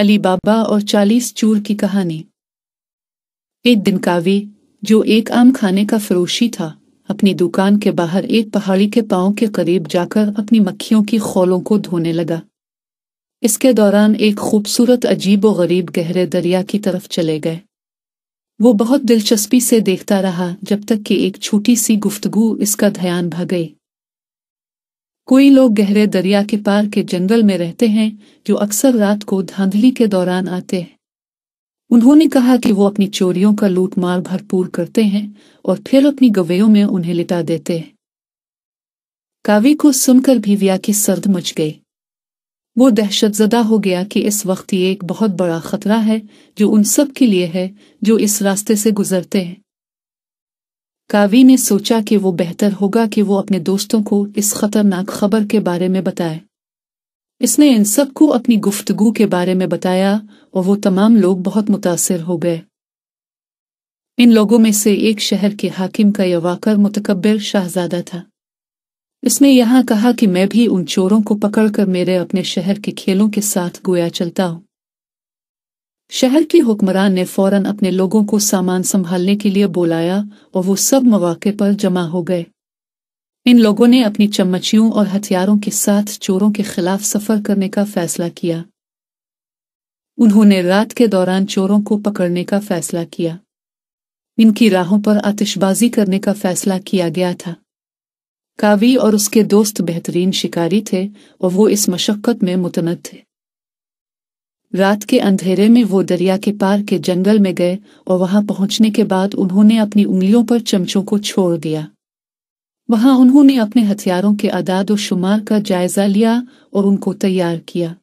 अली बाबा और चालीस चूर की कहानी एक दिन कावे जो एक आम खाने का फरोशी था अपनी दुकान के बाहर एक पहाड़ी के पाँव के करीब जाकर अपनी मक्खियों की खोलों को धोने लगा इसके दौरान एक खूबसूरत अजीब व गरीब गहरे दरिया की तरफ चले गए वो बहुत दिलचस्पी से देखता रहा जब तक कि एक छोटी सी गुफ्तगु इसका ध्यान भा गई कोई लोग गहरे दरिया के पार के जंगल में रहते हैं जो अक्सर रात को धांधली के दौरान आते हैं उन्होंने कहा कि वो अपनी चोरियों का लूट मार भरपूर करते हैं और फिर अपनी गवेयों में उन्हें लिटा देते हैं कावि को सुनकर भी व्या की सर्द मच गई वो दहशतजदा हो गया कि इस वक्त ये एक बहुत बड़ा खतरा है जो उन सब के लिए है जो इस रास्ते से गुजरते हैं कावी ने सोचा कि वो बेहतर होगा कि वो अपने दोस्तों को इस खतरनाक खबर के बारे में बताए इसने इन सबको अपनी गुफ्तगु के बारे में बताया और वो तमाम लोग बहुत मुतासर हो गए इन लोगों में से एक शहर के हाकिम का यह वाकर मुतकबर शाहजादा था इसने यहाँ कहा कि मैं भी उन चोरों को पकड़कर मेरे अपने शहर के खेलों के साथ गोया चलता हूं शहर के हुक्मरान ने फौरन अपने लोगों को सामान संभालने के लिए बुलाया और वो सब मौके पर जमा हो गए इन लोगों ने अपनी चम्मचियों और हथियारों के साथ चोरों के खिलाफ सफर करने का फैसला किया उन्होंने रात के दौरान चोरों को पकड़ने का फैसला किया इनकी राहों पर आतिशबाजी करने का फैसला किया गया था कावी और उसके दोस्त बेहतरीन शिकारी थे और वो इस मशक्क़त में मुतनद थे रात के अंधेरे में वो दरिया के पार के जंगल में गए और वहां पहुंचने के बाद उन्होंने अपनी उंगलियों पर चमचों को छोड़ दिया वहां उन्होंने अपने हथियारों के अदाद और शुमार का जायजा लिया और उनको तैयार किया